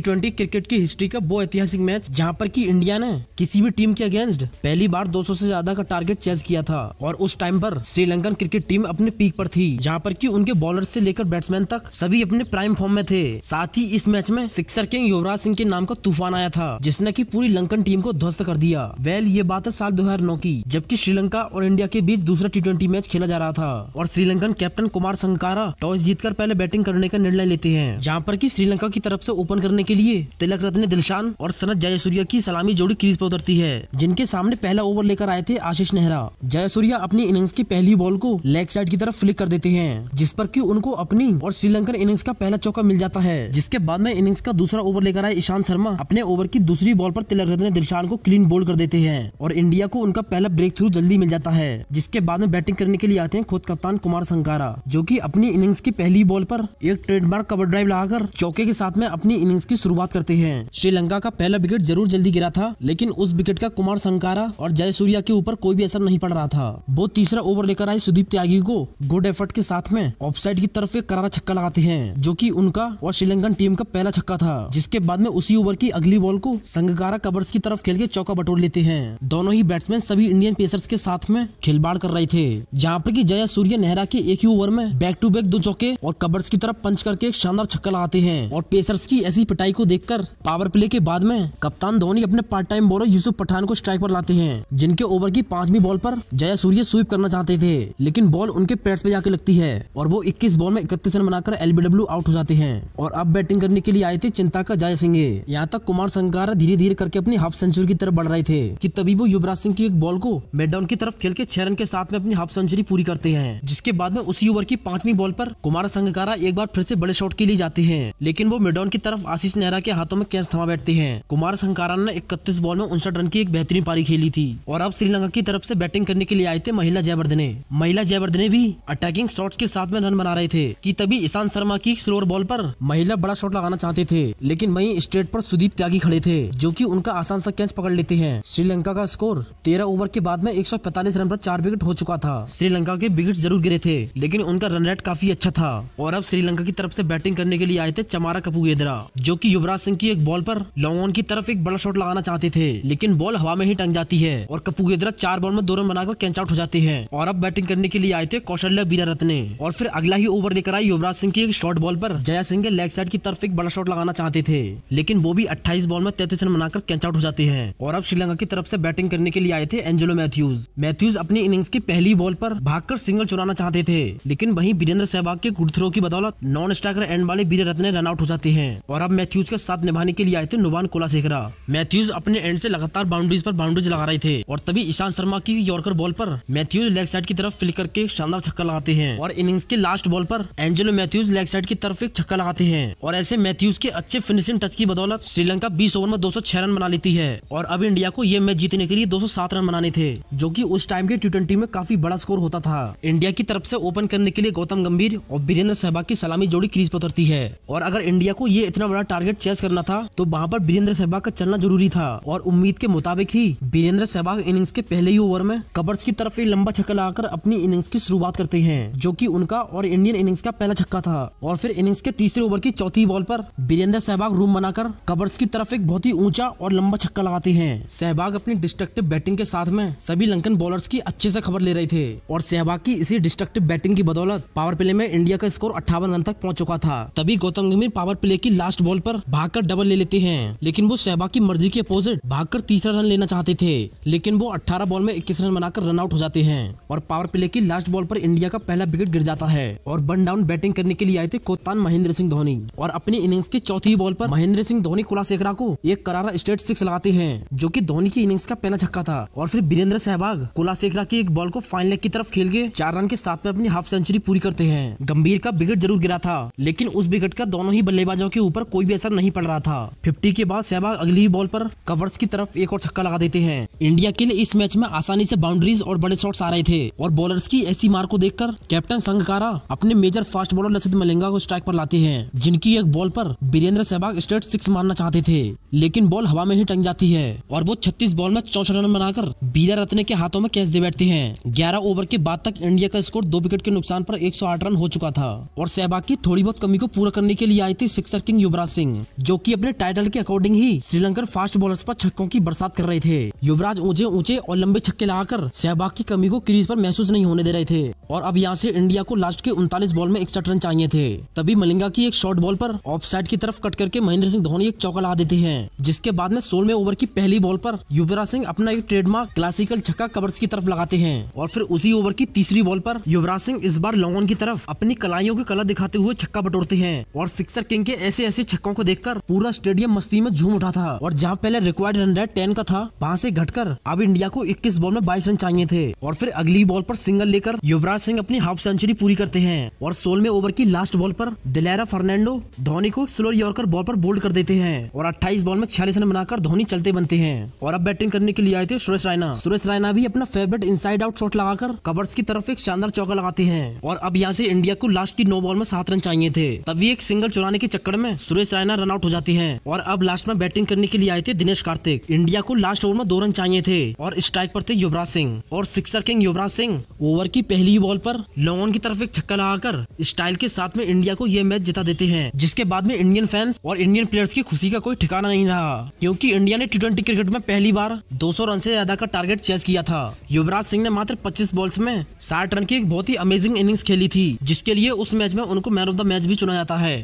T cricket की history का वो ऐतिहासिक मैच जहाँ पर की इंडिया ने किसी भी टीम के अगेंस्ट पहली बार 200 से ज्यादा का टारगेट चेज किया था और उस टाइम पर श्रीलंकन क्रिकेट टीम अपने पीक पर थी जहाँ पर की उनके बॉलर से लेकर बैट्समैन तक सभी अपने प्राइम फॉर्म में थे साथ ही इस मैच में सिक्सर किंग युवराज सिंह के नाम का तूफान आया था जिसने की पूरी लंकन टीम को ध्वस्त कर दिया वेल ये बात है साल दो की जबकि श्रीलंका और इंडिया के बीच दूसरा टी मैच खेला जा रहा था और श्रीलंकन कैप्टन कुमार संगकारा टॉस जीतकर पहले बैटिंग करने का निर्णय लेते हैं जहाँ पर की श्रीलंका की तरफ ऐसी ओपन करने के लिए तिलक रत्न दिलशान और सनत जयसूर्या की सलामी जोड़ी क्रीज पर उतरती है जिनके सामने पहला ओवर लेकर आए थे आशीष नेहरा जयसूर्या अपनी इनिंग्स की पहली बॉल को लेग साइड की तरफ फ्लिक कर देते हैं जिस पर की उनको अपनी और श्रीलंकन इनिंग्स का पहला चौका मिल जाता है जिसके बाद में इनिंग्स का दूसरा ओवर लेकर आए ईशांत शर्मा अपने ओवर की दूसरी बॉल पर तिलक रत्न दिलशान को क्लीन बोल्ड कर देते हैं और इंडिया को उनका पहला ब्रेक थ्रू जल्दी मिल जाता है जिसके बाद में बैटिंग करने के लिए आते हैं खुद कप्तान कुमार संकारा जो की अपनी इनिंग्स की पहली बॉल पर एक ट्रेडमार्क कवर ड्राइव लगाकर चौके के साथ में अपनी इनिंग्स की की शुरुआत करते हैं श्रीलंका का पहला विकेट जरूर जल्दी गिरा था लेकिन उस विकेट का कुमार संकारा और जयसूर्या के ऊपर कोई भी असर नहीं पड़ रहा था वो तीसरा ओवर लेकर आए सुदीप त्यागी को गुड एफर्ट के साथ में ऑफ साइड की तरफ एक करारा छक्का लगाते हैं जो की उनका और श्रीलंकन टीम का पहला छक्का था जिसके बाद में उसी ओवर की अगली बॉल को संगकारा कबर्स की तरफ खेल के चौका बटोर लेते हैं दोनों ही बैट्समैन सभी इंडियन पेसर्स के साथ में खिलवाड़ कर रहे थे जहाँ पर की जया सूर्य नेहरा के एक ही ओवर में बैक टू बैक दो चौके और कबर्स की तरफ पंच करके एक शानदार छक्का लगाते हैं और पेसर्स की ऐसी पिटाई को देखकर पावर प्ले के बाद में कप्तान धोनी अपने part time bowler Yusuf Pathan को स्ट्राइक पर लाते हैं जिनके ओवर की पांचवी बॉल पर जया सूर्य स्वीप करना चाहते थे लेकिन बॉल उनके पैर पे जाके लगती है और वो इक्कीस बॉल में इकतीस रन बनाकर एलबीडब्ल्यू आउट हो जाते हैं और अब बैटिंग करने के लिए आए थे चिंता का जया सिंह यहाँ तक कुमार संगारा धीरे धीरे करके अपनी हाफ सेंचुरी की तरफ बढ़ रहे थे की तभी वो युवराज सिंह की एक बॉल को मेडाउन की तरफ खेल के छह रन के साथ में अपनी हाफ सेंचुरी पूरी करते हैं जिसके बाद में उसी ओवर की पांचवी बॉल पर कुमार संगकारा एक बार फिर से बड़े शॉट के लिए जाते हैं लेकिन वो मेडाउन की तरफ आशीष आशीष नेहरा के हाथों में कैच थमा बैठते हैं कुमार संकारान ने इकतीस बॉल में उनसठ रन की एक बेहतरीन पारी खेली थी और अब श्रीलंका की तरफ ऐसी बैटिंग करने के लिए आए थे महिला जयवर्धने महिला जयवर्धने भी अटैकिंग शॉट के साथ में रन बना रहे थे की तभी ईशांत शर्मा की स्लोर बॉल आरोप महिला बड़ा शॉट लगाना चाहते थे लेकिन वही स्ट्रेट पर सुदीप त्यागी खड़े थे जो की उनका आसान सा कैच पकड़ लेते हैं श्रीलंका का स्कोर तेरह ओवर के बाद में एक रन पर चार विकेट हो चुका था श्रीलंका के विकेट जरूर गिरे थे लेकिन उनका रन रेट काफी अच्छा था और अब श्रीलंका की तरफ से बैटिंग करने के लिए आए थे चमारा कपूगेदरा जो जो कि युवराज सिंह की एक बॉल पर लॉन्ग ऑन की तरफ एक बड़ा शॉट लगाना चाहते थे लेकिन बॉल हवा में ही टंग जाती है और कपूगेदरा चार बॉल में दो रन बनाकर कैच आउट हो जाते हैं और अब बैटिंग करने के लिए आए थे कौशल्य बीरा रत्न और फिर अगला ही ओवर लेकर आए युवराज सिंह की एक शॉर्ट बॉल पर जया सिंह के लेग साइड की तरफ एक बड़ा शॉट लगाना चाहते थे लेकिन वो भी अट्ठाईस बॉल में तैतीस रन बनाकर कैच आउट हो जाते हैं और अब श्रीलंका की तरफ से बैटिंग करने के लिए आए थे एंजेलो मैथ्यूज मैथ्यूज अपनी इनिंग्स की पहली बॉल पर भागकर सिंगल चुराना चाहते थे लेकिन वहीं वीरेंद्र सहवाग के गुड थ्रो की बदौलत नॉन स्ट्राइकर एंड वाले रत्न रन रनआउट हो जाते हैं और अब मैथ्यूज के साथ निभाने के लिए आए थे नुबान कोला सेखरा मैथ्यूज अपने एंड से लगातार बाउंड्रीज पर बाउंड्रीज लगा रहे थे और तभी ईशान शर्मा की यॉर्कर बॉल पर मैथ्यूज लेग साइड की तरफ फ्लिक करके शानदार छक्का लगाते हैं और इनिंग्स के लास्ट बॉल पर एंजेलो मैथ्यूज लेग साइड की तरफ एक छक्का लगाते हैं और ऐसे मैथ्यूज के अच्छे फिनिशिंग टच की बदौलत श्रीलंका बीस ओवर में दो रन बना लेती है और अब इंडिया को ये मैच जीतने के लिए दो रन बनाने थे जो की उस टाइम के टी में काफी बड़ा स्कोर होता था इंडिया की तरफ से ओपन करने के लिए गौतम गंभीर और बीरेंद्र सहवाग की सलामी जोड़ी क्रीज पर उतरती है और अगर इंडिया को ये इतना बड़ा टारगेट चेस करना था तो वहाँ पर वीरेंद्र सहवाग का चलना जरूरी था और उम्मीद के मुताबिक ही वीरेंद्र सहवाग इनिंग्स के पहले ही ओवर में कबर्स की तरफ एक लंबा छक्का लगाकर अपनी इनिंग्स की शुरुआत करते हैं जो की उनका और इंडियन इनिंग्स का पहला छक्का था और फिर इनिंग्स के तीसरे ओवर की चौथी बॉल पर वीरेंद्र सहवाग रूम बनाकर कबर्स की तरफ एक बहुत ही ऊंचा और लंबा छक्का लगाते हैं सहवाग अपनी डिस्ट्रक्टिव बैटिंग के साथ में सभी लंकन बॉलर्स की अच्छे से खबर ले रहे थे और सहवाग की इसी डिस्ट्रक्टिव बैटिंग की बदौलत पावर प्ले में इंडिया का स्कोर अट्ठावन रन तक पहुंच चुका था तभी गौतम गंभीर पावर प्ले की लास्ट बॉल पर भागकर डबल ले लेते हैं लेकिन वो सहबाग की मर्जी के अपोजिट भागकर तीसरा रन लेना चाहते थे लेकिन वो अट्ठारह बॉल में इक्कीस रन बनाकर रनआउट हो जाते हैं और पावर प्ले की लास्ट बॉल पर इंडिया का पहला विकेट गिर जाता है और बन डाउन बैटिंग करने के लिए आए थे कोतान महेंद्र सिंह धोनी और अपनी इनिंग्स की चौथी बॉल पर महेंद्र सिंह धोनी कुलासेकरा को एक करारा स्टेट सिक्स लगाते हैं जो की धोनी की इनिंग्स का पहला छक्का था और फिर वीरेंद्र सहबाग कुलासेकरा की एक बॉल को फाइनल की तरफ खेल के चार रन के साथ में अपनी हाफ सेंचुरी पूरी करते हैं गंभीर का विकेट जरूर गिरा था लेकिन उस विकेट का दोनों ही बल्लेबाजों के ऊपर कोई भी भी असर नहीं पड़ रहा था फिफ्टी के बाद सहवाग अगली ही बॉल पर कवर्स की तरफ एक और छक्का लगा देते हैं इंडिया के लिए इस मैच में आसानी से बाउंड्रीज और बड़े शॉट्स आ रहे थे और बॉलर्स की ऐसी मार को देखकर कैप्टन संगकारा अपने major fast bowler Lasith Malinga को स्ट्राइक पर लाते हैं जिनकी एक बॉल पर बीरेंद्र सहवाग स्ट्रेट सिक्स मारना चाहते थे लेकिन बॉल हवा में ही टंग जाती है और वो छत्तीस बॉल में चौसठ रन बनाकर बीजा रत्न के हाथों में कैच दे बैठते हैं ग्यारह ओवर के बाद तक इंडिया का स्कोर दो विकेट के नुकसान पर एक रन हो चुका था और सहबाग की थोड़ी बहुत कमी को पूरा करने के लिए आई थी सिक्सर किंग युवराज सिंह सिंह जो कि अपने टाइटल के अकॉर्डिंग ही श्रीलंकर फास्ट बॉलर्स पर छक्कों की बरसात कर रहे थे युवराज ऊंचे ऊंचे और लंबे छक्के लगाकर सहबाग की कमी को क्रीज पर महसूस नहीं होने दे रहे थे और अब यहाँ से इंडिया को लास्ट के उनतालीस बॉल में एक्स्ट्रा रन चाहिए थे तभी मलिंगा की एक शॉर्ट बॉल पर ऑफ साइड की तरफ कट करके महेंद्र सिंह धोनी एक चौका लगा देते हैं जिसके बाद में सोलवे ओवर की पहली बॉल पर युवराज सिंह अपना एक ट्रेडमार्क क्लासिकल छक्का कवर्स की तरफ लगाते हैं और फिर उसी ओवर की तीसरी बॉल पर युवराज सिंह इस बार लॉन्ग की तरफ अपनी कलाइयों की कला दिखाते हुए छक्का बटोरते हैं और सिक्सर किंग के ऐसे ऐसे छक्के झटकों को देखकर पूरा स्टेडियम मस्ती में झूम उठा था और जहाँ पहले रिक्वायर्ड रन रेट टेन का था वहाँ से घटकर अब इंडिया को इक्कीस बॉल में बाईस रन चाहिए थे और फिर अगली बॉल आरोप सिंगल लेकर युवराज सिंह अपनी हाफ सेंचुरी पूरी करते हैं और सोलवे ओवर की लास्ट बॉल आरोप दिलेरा फर्नाडो धोनी को स्लो यॉर्कर बॉल आरोप बोल्ड कर देते हैं और अट्ठाईस बॉल में छियालीस रन बनाकर धोनी चलते बनते हैं और अब बैटिंग करने के लिए आए थे सुरेश रायना सुरेश रायना भी अपना फेवरेट इन आउट शॉट लगाकर कवर्स की तरफ एक शानदार चौका लगाते हैं और अब यहाँ से इंडिया को लास्ट की नौ बॉल में सात रन चाहिए थे तभी एक सिंगल चुराने के चक्कर में सुरेश साइना रन आउट हो जाती है और अब लास्ट में बैटिंग करने के लिए आए थे दिनेश कार्तिक इंडिया को लास्ट ओवर में दो रन चाहिए थे और स्ट्राइक पर थे युवराज सिंह और sixer king Yuvraj Singh over की पहली बॉल पर लॉन्ग की तरफ एक छक्का लगाकर स्टाइल के साथ में इंडिया को यह मैच जिता देते हैं जिसके बाद में इंडियन फैंस और इंडियन प्लेयर्स की खुशी का कोई ठिकाना नहीं रहा क्योंकि इंडिया ने टी क्रिकेट में पहली बार 200 रन से ज्यादा का टारगेट चेस किया था युवराज सिंह ने मात्र 25 बॉल्स में साठ रन की एक बहुत ही अमेजिंग इनिंग्स खेली थी जिसके लिए उस मैच में उनको मैन ऑफ द मैच भी चुना जाता है